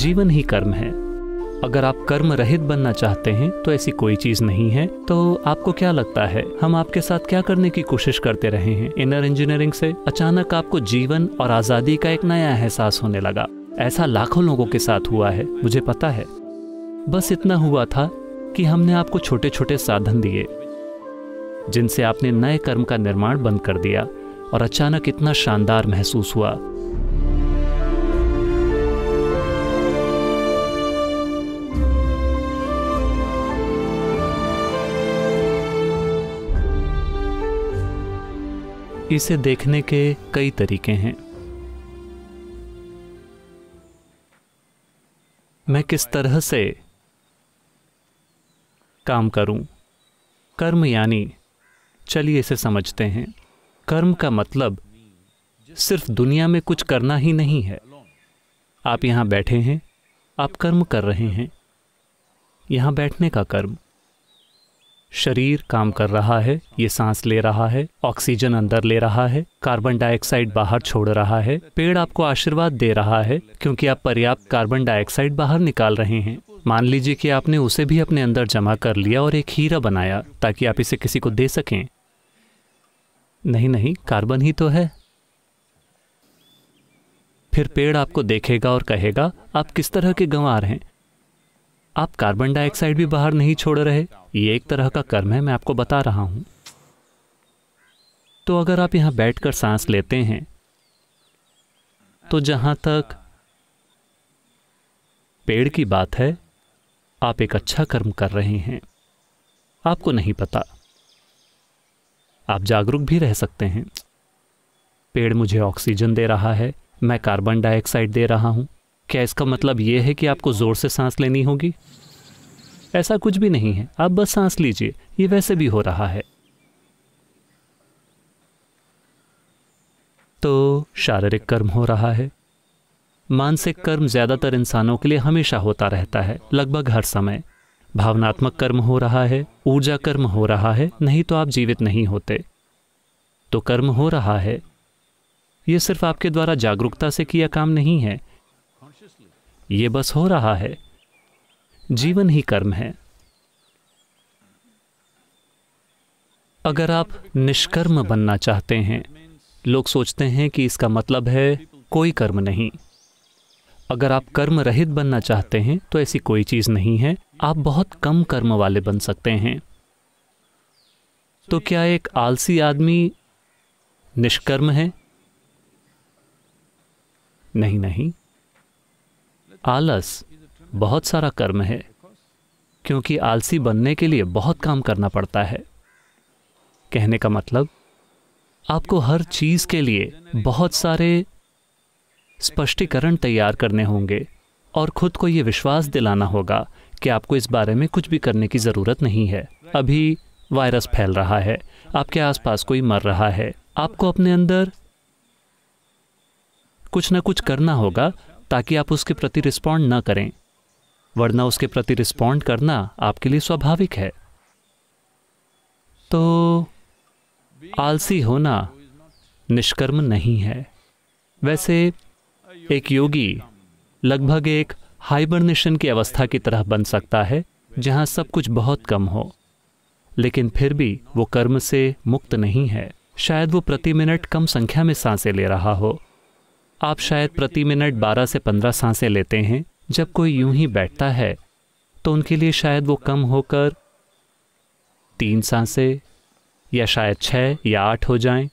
जीवन ही कर्म है अगर आप कर्म रहित बनना चाहते हैं तो ऐसी कोई चीज नहीं है तो आपको क्या लगता है हम आपके साथ क्या करने की कोशिश करते रहे हैं इनर इंजीनियरिंग से अचानक आपको जीवन और आजादी का एक नया एहसास होने लगा ऐसा लाखों लोगों के साथ हुआ है मुझे पता है बस इतना हुआ था कि हमने आपको छोटे छोटे साधन दिए जिनसे आपने नए कर्म का निर्माण बंद कर दिया और अचानक इतना शानदार महसूस हुआ इसे देखने के कई तरीके हैं मैं किस तरह से काम करूं? कर्म यानी चलिए इसे समझते हैं कर्म का मतलब सिर्फ दुनिया में कुछ करना ही नहीं है आप यहां बैठे हैं आप कर्म कर रहे हैं यहां बैठने का कर्म शरीर काम कर रहा है ये सांस ले रहा है ऑक्सीजन अंदर ले रहा है कार्बन डाइऑक्साइड बाहर छोड़ रहा है पेड़ आपको आशीर्वाद दे रहा है क्योंकि आप पर्याप्त कार्बन डाइऑक्साइड बाहर निकाल रहे हैं मान लीजिए कि आपने उसे भी अपने अंदर जमा कर लिया और एक हीरा बनाया ताकि आप इसे किसी को दे सकें नहीं नहीं कार्बन ही तो है फिर पेड़ आपको देखेगा और कहेगा आप किस तरह के गंवार हैं आप कार्बन डाइऑक्साइड भी बाहर नहीं छोड़ रहे ये एक तरह का कर्म है मैं आपको बता रहा हूं तो अगर आप यहां बैठकर सांस लेते हैं तो जहां तक पेड़ की बात है आप एक अच्छा कर्म कर रहे हैं आपको नहीं पता आप जागरूक भी रह सकते हैं पेड़ मुझे ऑक्सीजन दे रहा है मैं कार्बन डाइऑक्साइड दे रहा हूं क्या इसका मतलब ये है कि आपको ज़ोर से सांस लेनी होगी ऐसा कुछ भी नहीं है आप बस सांस लीजिए ये वैसे भी हो रहा है तो शारीरिक कर्म हो रहा है मानसिक कर्म ज़्यादातर इंसानों के लिए हमेशा होता रहता है लगभग हर समय भावनात्मक कर्म हो रहा है ऊर्जा कर्म हो रहा है नहीं तो आप जीवित नहीं होते तो कर्म हो रहा है यह सिर्फ आपके द्वारा जागरूकता से किया काम नहीं है ये बस हो रहा है जीवन ही कर्म है अगर आप निष्कर्म बनना चाहते हैं लोग सोचते हैं कि इसका मतलब है कोई कर्म नहीं अगर आप कर्म रहित बनना चाहते हैं तो ऐसी कोई चीज़ नहीं है आप बहुत कम कर्म वाले बन सकते हैं तो क्या एक आलसी आदमी निष्कर्म है नहीं नहीं आलस बहुत सारा कर्म है क्योंकि आलसी बनने के लिए बहुत काम करना पड़ता है कहने का मतलब आपको हर चीज़ के लिए बहुत सारे स्पष्टीकरण तैयार करने होंगे और खुद को यह विश्वास दिलाना होगा कि आपको इस बारे में कुछ भी करने की ज़रूरत नहीं है अभी वायरस फैल रहा है आपके आसपास कोई मर रहा है आपको अपने अंदर कुछ ना कुछ करना होगा ताकि आप उसके प्रति रिस्पॉन्ड ना करें वरना उसके प्रति रिस्पॉन्ड करना आपके लिए स्वाभाविक है तो आलसी होना निष्कर्म नहीं है वैसे एक योगी लगभग एक हाइबरनेशन की अवस्था की तरह बन सकता है जहां सब कुछ बहुत कम हो लेकिन फिर भी वो कर्म से मुक्त नहीं है शायद वो प्रति मिनट कम संख्या में सांसें ले रहा हो आप शायद प्रति मिनट 12 से 15 सांसें लेते हैं जब कोई यूं ही बैठता है तो उनके लिए शायद वो कम होकर तीन सांसें या शायद छः या आठ हो जाएं,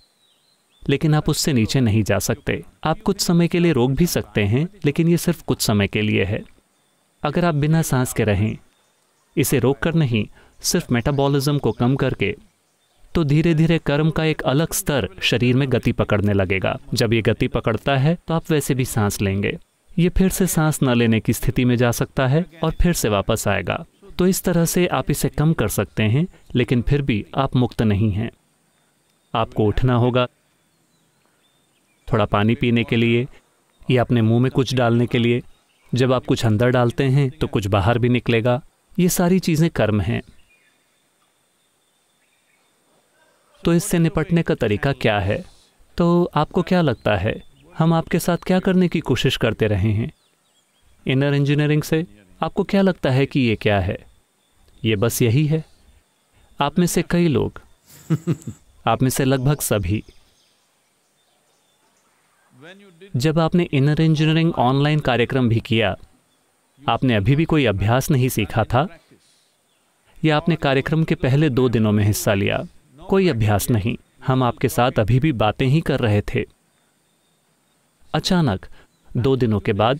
लेकिन आप उससे नीचे नहीं जा सकते आप कुछ समय के लिए रोक भी सकते हैं लेकिन ये सिर्फ कुछ समय के लिए है अगर आप बिना सांस के रहें इसे रोक कर नहीं सिर्फ मेटाबॉलिज्म को कम करके तो धीरे धीरे कर्म का एक अलग स्तर शरीर में गति पकड़ने लगेगा जब ये गति पकड़ता है तो आप वैसे भी सांस लेंगे ये फिर से सांस न लेने की स्थिति में जा सकता है और फिर से वापस आएगा तो इस तरह से आप इसे कम कर सकते हैं लेकिन फिर भी आप मुक्त नहीं हैं आपको उठना होगा थोड़ा पानी पीने के लिए या अपने मुंह में कुछ डालने के लिए जब आप कुछ अंदर डालते हैं तो कुछ बाहर भी निकलेगा ये सारी चीज़ें कर्म हैं तो इससे निपटने का तरीका क्या है तो आपको क्या लगता है हम आपके साथ क्या करने की कोशिश करते रहे हैं इनर इंजीनियरिंग से आपको क्या लगता है कि ये क्या है ये बस यही है आप में से कई लोग आप में से लगभग सभी जब आपने इनर इंजीनियरिंग ऑनलाइन कार्यक्रम भी किया आपने अभी भी कोई अभ्यास नहीं सीखा था या आपने कार्यक्रम के पहले दो दिनों में हिस्सा लिया कोई अभ्यास नहीं हम आपके साथ अभी भी बातें ही कर रहे थे अचानक दो दिनों के बाद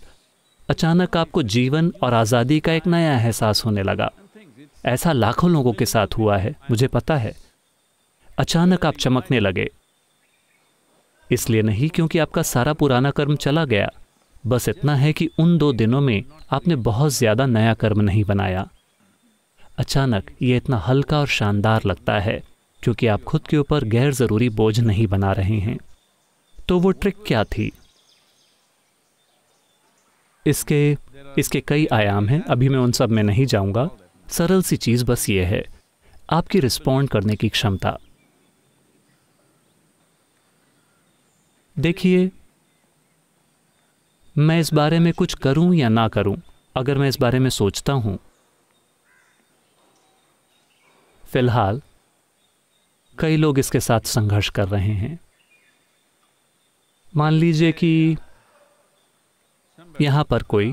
अचानक आपको जीवन और आज़ादी का एक नया एहसास होने लगा ऐसा लाखों लोगों के साथ हुआ है मुझे पता है अचानक आप चमकने लगे इसलिए नहीं क्योंकि आपका सारा पुराना कर्म चला गया बस इतना है कि उन दो दिनों में आपने बहुत ज़्यादा नया कर्म नहीं बनाया अचानक ये इतना हल्का और शानदार लगता है क्योंकि आप खुद के ऊपर गैर ज़रूरी बोझ नहीं बना रहे हैं तो वो ट्रिक क्या थी इसके इसके कई आयाम हैं अभी मैं उन सब में नहीं जाऊंगा सरल सी चीज़ बस ये है आपकी रिस्पॉन्ड करने की क्षमता देखिए मैं इस बारे में कुछ करूं या ना करूं अगर मैं इस बारे में सोचता हूं फिलहाल कई लोग इसके साथ संघर्ष कर रहे हैं मान लीजिए कि यहां पर कोई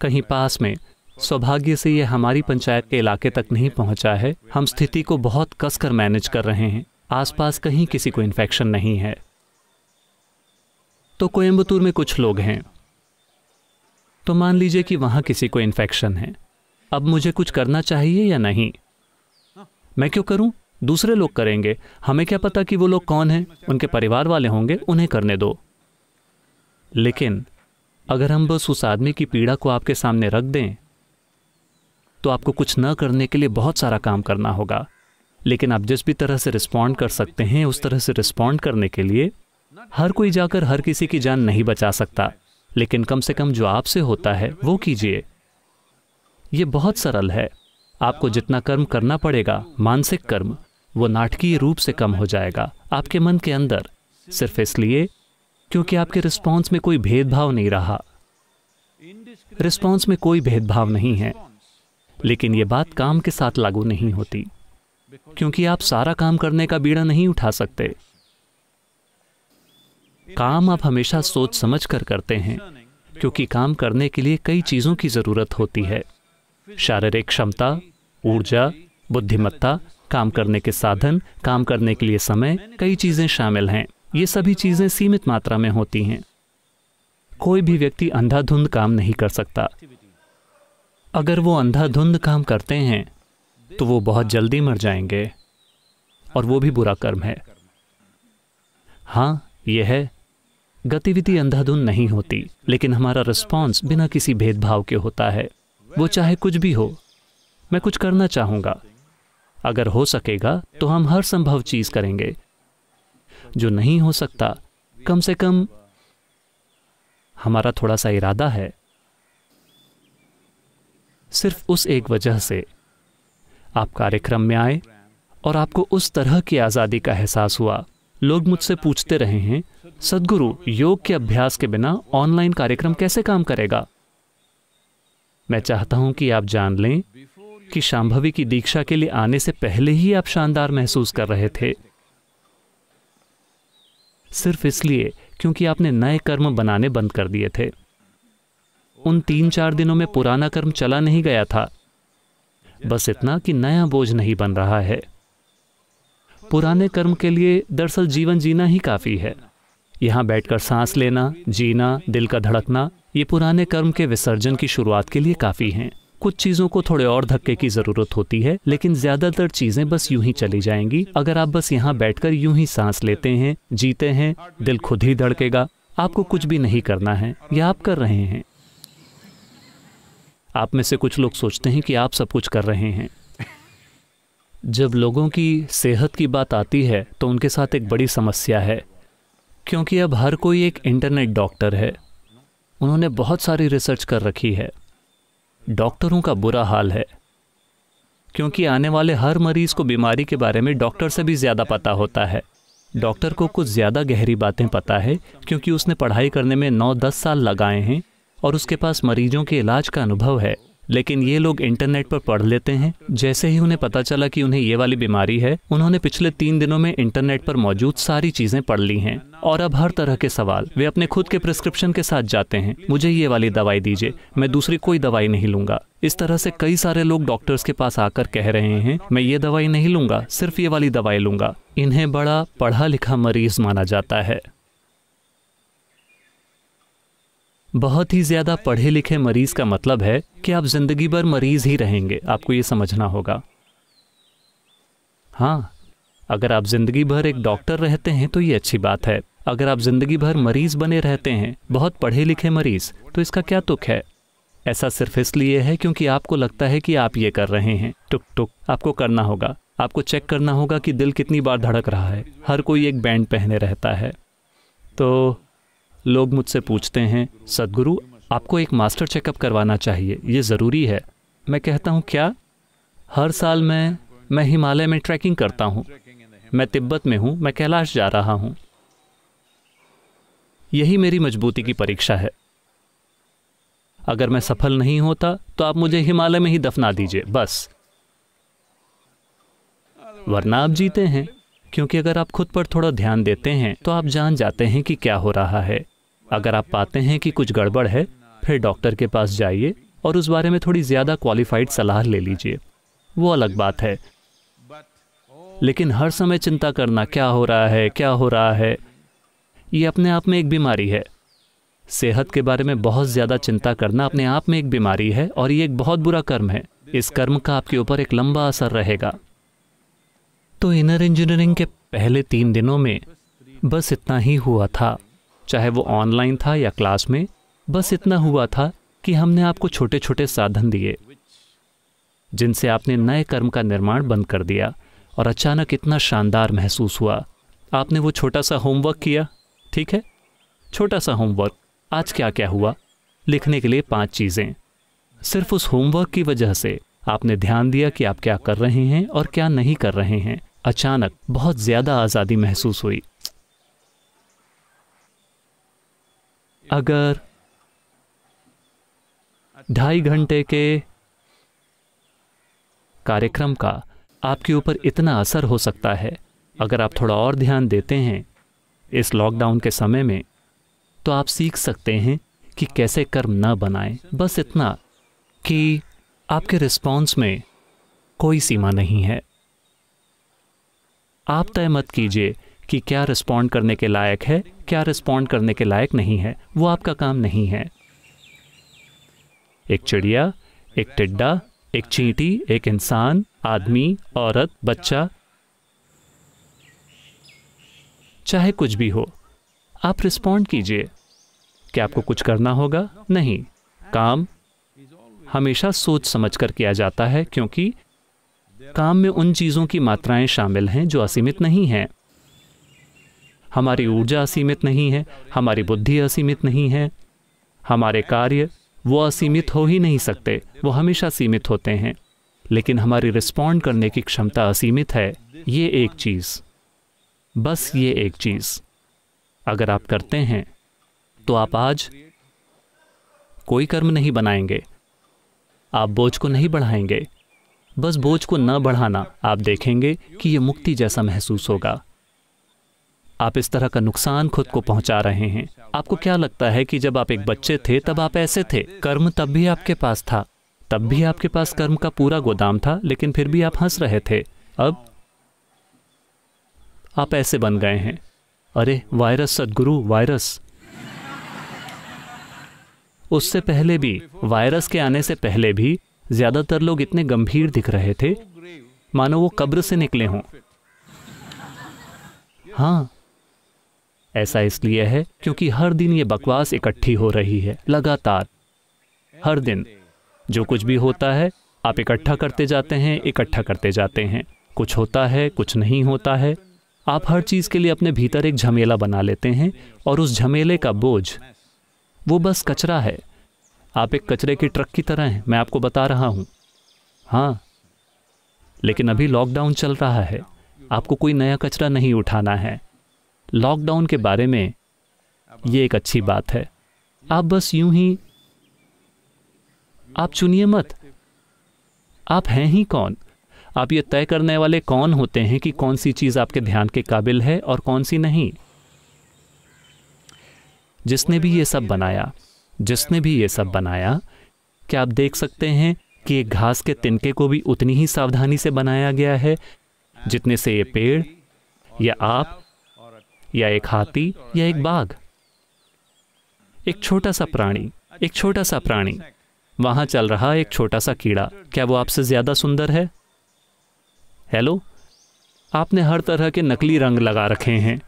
कहीं पास में सौभाग्य से यह हमारी पंचायत के इलाके तक नहीं पहुंचा है हम स्थिति को बहुत कसकर मैनेज कर रहे हैं आसपास कहीं किसी को इन्फेक्शन नहीं है तो कोयम्बतूर में कुछ लोग हैं तो मान लीजिए कि वहां किसी को इन्फेक्शन है अब मुझे कुछ करना चाहिए या नहीं मैं क्यों करूं दूसरे लोग करेंगे हमें क्या पता कि वो लोग कौन हैं उनके परिवार वाले होंगे उन्हें करने दो लेकिन अगर हम बस उस आदमी की पीड़ा को आपके सामने रख दें तो आपको कुछ न करने के लिए बहुत सारा काम करना होगा लेकिन आप जिस भी तरह से रिस्पॉन्ड कर सकते हैं उस तरह से रिस्पॉन्ड करने के लिए हर कोई जाकर हर किसी की जान नहीं बचा सकता लेकिन कम से कम जो आपसे होता है वो कीजिए यह बहुत सरल है आपको जितना कर्म करना पड़ेगा मानसिक कर्म वो नाटकीय रूप से कम हो जाएगा आपके मन के अंदर सिर्फ इसलिए क्योंकि आपके रिस्पॉन्स में कोई भेदभाव नहीं रहा रिस्पॉन्स में कोई भेदभाव नहीं है लेकिन ये बात काम के साथ लागू नहीं होती क्योंकि आप सारा काम करने का बीड़ा नहीं उठा सकते काम आप हमेशा सोच समझ कर करते हैं क्योंकि काम करने के लिए कई चीज़ों की ज़रूरत होती है शारीरिक क्षमता ऊर्जा बुद्धिमत्ता काम करने के साधन काम करने के लिए समय कई चीज़ें शामिल हैं ये सभी चीज़ें सीमित मात्रा में होती हैं कोई भी व्यक्ति अंधाधुंध काम नहीं कर सकता अगर वो अंधाधुंध काम करते हैं तो वो बहुत जल्दी मर जाएंगे और वो भी बुरा कर्म है हाँ यह है गतिविधि अंधाधुंध नहीं होती लेकिन हमारा रिस्पॉन्स बिना किसी भेदभाव के होता है वो चाहे कुछ भी हो मैं कुछ करना चाहूंगा अगर हो सकेगा तो हम हर संभव चीज़ करेंगे जो नहीं हो सकता कम से कम हमारा थोड़ा सा इरादा है सिर्फ उस एक वजह से आप कार्यक्रम में आए और आपको उस तरह की आज़ादी का एहसास हुआ लोग मुझसे पूछते रहे हैं सदगुरु योग के अभ्यास के बिना ऑनलाइन कार्यक्रम कैसे काम करेगा मैं चाहता हूं कि आप जान लें कि शांभवी की दीक्षा के लिए आने से पहले ही आप शानदार महसूस कर रहे थे सिर्फ इसलिए क्योंकि आपने नए कर्म बनाने बंद कर दिए थे उन तीन चार दिनों में पुराना कर्म चला नहीं गया था बस इतना कि नया बोझ नहीं बन रहा है पुराने कर्म के लिए दरअसल जीवन जीना ही काफी है यहां बैठकर सांस लेना जीना दिल का धड़कना ये पुराने कर्म के विसर्जन की शुरुआत के लिए काफी हैं कुछ चीज़ों को थोड़े और धक्के की ज़रूरत होती है लेकिन ज़्यादातर चीज़ें बस यूं ही चली जाएंगी अगर आप बस यहाँ बैठकर यूं ही सांस लेते हैं जीते हैं दिल खुद ही धड़केगा आपको कुछ भी नहीं करना है या आप कर रहे हैं आप में से कुछ लोग सोचते हैं कि आप सब कुछ कर रहे हैं जब लोगों की सेहत की बात आती है तो उनके साथ एक बड़ी समस्या है क्योंकि अब हर कोई एक इंटरनेट डॉक्टर है उन्होंने बहुत सारी रिसर्च कर रखी है डॉक्टरों का बुरा हाल है क्योंकि आने वाले हर मरीज को बीमारी के बारे में डॉक्टर से भी ज़्यादा पता होता है डॉक्टर को कुछ ज़्यादा गहरी बातें पता है क्योंकि उसने पढ़ाई करने में नौ दस साल लगाए हैं और उसके पास मरीजों के इलाज का अनुभव है लेकिन ये लोग इंटरनेट पर पढ़ लेते हैं जैसे ही उन्हें पता चला कि उन्हें ये वाली बीमारी है उन्होंने पिछले तीन दिनों में इंटरनेट पर मौजूद सारी चीजें पढ़ ली हैं और अब हर तरह के सवाल वे अपने खुद के प्रिस्क्रिप्शन के साथ जाते हैं मुझे ये वाली दवाई दीजिए मैं दूसरी कोई दवाई नहीं लूंगा इस तरह से कई सारे लोग डॉक्टर्स के पास आकर कह रहे हैं मैं ये दवाई नहीं लूंगा सिर्फ ये वाली दवाई लूंगा इन्हें बड़ा पढ़ा लिखा मरीज माना जाता है बहुत ही ज़्यादा पढ़े लिखे मरीज़ का मतलब है कि आप ज़िंदगी भर मरीज़ ही रहेंगे आपको ये समझना होगा हाँ अगर आप ज़िंदगी भर एक डॉक्टर रहते हैं तो ये अच्छी बात है अगर आप ज़िंदगी भर मरीज़ बने रहते हैं बहुत पढ़े लिखे मरीज़ तो इसका क्या तुक है ऐसा सिर्फ इसलिए है क्योंकि आपको लगता है कि आप ये कर रहे हैं टुक टुक आपको करना होगा आपको चेक करना होगा कि दिल कितनी बार धड़क रहा है हर कोई एक बैंड पहने रहता है तो लोग मुझसे पूछते हैं सदगुरु आपको एक मास्टर चेकअप करवाना चाहिए ये ज़रूरी है मैं कहता हूँ क्या हर साल मैं मैं हिमालय में ट्रैकिंग करता हूँ मैं तिब्बत में हूँ मैं कैलाश जा रहा हूँ यही मेरी मजबूती की परीक्षा है अगर मैं सफल नहीं होता तो आप मुझे हिमालय में ही दफना दीजिए बस वरना आप जीते हैं क्योंकि अगर आप खुद पर थोड़ा ध्यान देते हैं तो आप जान जाते हैं कि क्या हो रहा है अगर आप पाते हैं कि कुछ गड़बड़ है फिर डॉक्टर के पास जाइए और उस बारे में थोड़ी ज़्यादा क्वालिफाइड सलाह ले लीजिए वो अलग बात है लेकिन हर समय चिंता करना क्या हो रहा है क्या हो रहा है ये अपने आप में एक बीमारी है सेहत के बारे में बहुत ज़्यादा चिंता करना अपने आप में एक बीमारी है और ये एक बहुत बुरा कर्म है इस कर्म का आपके ऊपर एक लंबा असर रहेगा तो इनर इंजीनियरिंग के पहले तीन दिनों में बस इतना ही हुआ था चाहे वो ऑनलाइन था या क्लास में बस इतना हुआ था कि हमने आपको छोटे छोटे साधन दिए जिनसे आपने नए कर्म का निर्माण बंद कर दिया और अचानक इतना शानदार महसूस हुआ आपने वो छोटा सा होमवर्क किया ठीक है छोटा सा होमवर्क आज क्या क्या हुआ लिखने के लिए पांच चीज़ें सिर्फ उस होमवर्क की वजह से आपने ध्यान दिया कि आप क्या कर रहे हैं और क्या नहीं कर रहे हैं अचानक बहुत ज़्यादा आज़ादी महसूस हुई अगर ढाई घंटे के कार्यक्रम का आपके ऊपर इतना असर हो सकता है अगर आप थोड़ा और ध्यान देते हैं इस लॉकडाउन के समय में तो आप सीख सकते हैं कि कैसे कर्म न बनाएं बस इतना कि आपके रिस्पांस में कोई सीमा नहीं है आप तय मत कीजिए कि क्या रिस्पॉन्ड करने के लायक है क्या रिस्पॉन्ड करने के लायक नहीं है वो आपका काम नहीं है एक चिड़िया एक टिड्डा एक चींटी एक इंसान आदमी औरत बच्चा चाहे कुछ भी हो आप रिस्पॉन्ड कीजिए क्या आपको कुछ करना होगा नहीं काम हमेशा सोच समझकर किया जाता है क्योंकि काम में उन चीज़ों की मात्राएं शामिल हैं जो असीमित नहीं हैं हमारी ऊर्जा असीमित नहीं है हमारी बुद्धि असीमित नहीं है हमारे कार्य वो असीमित हो ही नहीं सकते वो हमेशा सीमित होते हैं लेकिन हमारी रिस्पॉन्ड करने की क्षमता असीमित है ये एक चीज़ बस ये एक चीज़ अगर आप करते हैं तो आप आज कोई कर्म नहीं बनाएंगे आप बोझ को नहीं बढ़ाएंगे बस बोझ को न बढ़ाना आप देखेंगे कि यह मुक्ति जैसा महसूस होगा आप इस तरह का नुकसान खुद को पहुंचा रहे हैं आपको क्या लगता है कि जब आप एक बच्चे थे तब आप ऐसे थे कर्म तब भी आपके पास था तब भी आपके पास कर्म का पूरा गोदाम था लेकिन फिर भी आप हंस रहे थे अब आप ऐसे बन गए हैं अरे वायरस सदगुरु वायरस उससे पहले भी वायरस के आने से पहले भी ज्यादातर लोग इतने गंभीर दिख रहे थे मानो वो कब्र से निकले हों हाँ ऐसा इसलिए है क्योंकि हर दिन ये बकवास इकट्ठी हो रही है लगातार हर दिन जो कुछ भी होता है आप इकट्ठा करते जाते हैं इकट्ठा करते जाते हैं कुछ होता है कुछ नहीं होता है आप हर चीज़ के लिए अपने भीतर एक झमेला बना लेते हैं और उस झमेले का बोझ वो बस कचरा है आप एक कचरे के ट्रक की तरह हैं मैं आपको बता रहा हूं हाँ लेकिन अभी लॉकडाउन चल रहा है आपको कोई नया कचरा नहीं उठाना है लॉकडाउन के बारे में ये एक अच्छी बात है आप बस यूं ही आप चुनिए मत आप हैं ही कौन आप ये तय करने वाले कौन होते हैं कि कौन सी चीज़ आपके ध्यान के काबिल है और कौन सी नहीं जिसने भी ये सब बनाया जिसने भी ये सब बनाया क्या आप देख सकते हैं कि एक घास के तिनके को भी उतनी ही सावधानी से बनाया गया है जितने से ये पेड़ या आप या एक हाथी या एक बाघ एक छोटा सा प्राणी एक छोटा सा प्राणी वहां चल रहा एक छोटा सा कीड़ा क्या वो आपसे ज्यादा सुंदर है हेलो आपने हर तरह के नकली रंग लगा रखे हैं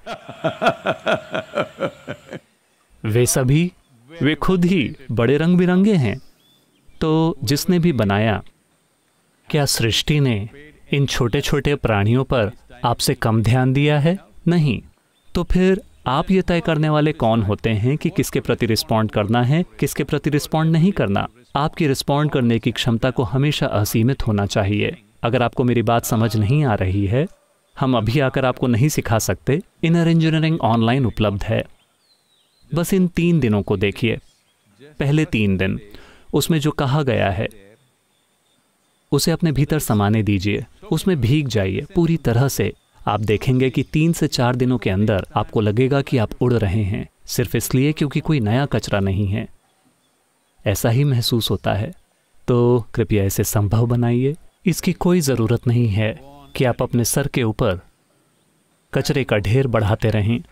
वे सभी वे खुद ही बड़े रंग बिरंगे हैं तो जिसने भी बनाया क्या सृष्टि ने इन छोटे छोटे प्राणियों पर आपसे कम ध्यान दिया है नहीं तो फिर आप ये तय करने वाले कौन होते हैं कि किसके प्रति रिस्पॉन्ड करना है किसके प्रति रिस्पॉन्ड नहीं करना आपकी रिस्पॉन्ड करने की क्षमता को हमेशा असीमित होना चाहिए अगर आपको मेरी बात समझ नहीं आ रही है हम अभी आकर आपको नहीं सिखा सकते इनर इंजीनियरिंग ऑनलाइन उपलब्ध है बस इन तीन दिनों को देखिए पहले तीन दिन उसमें जो कहा गया है उसे अपने भीतर समाने दीजिए उसमें भीग जाइए पूरी तरह से आप देखेंगे कि तीन से चार दिनों के अंदर आपको लगेगा कि आप उड़ रहे हैं सिर्फ इसलिए क्योंकि कोई नया कचरा नहीं है ऐसा ही महसूस होता है तो कृपया इसे संभव बनाइए इसकी कोई ज़रूरत नहीं है कि आप अपने सर के ऊपर कचरे का ढेर बढ़ाते रहें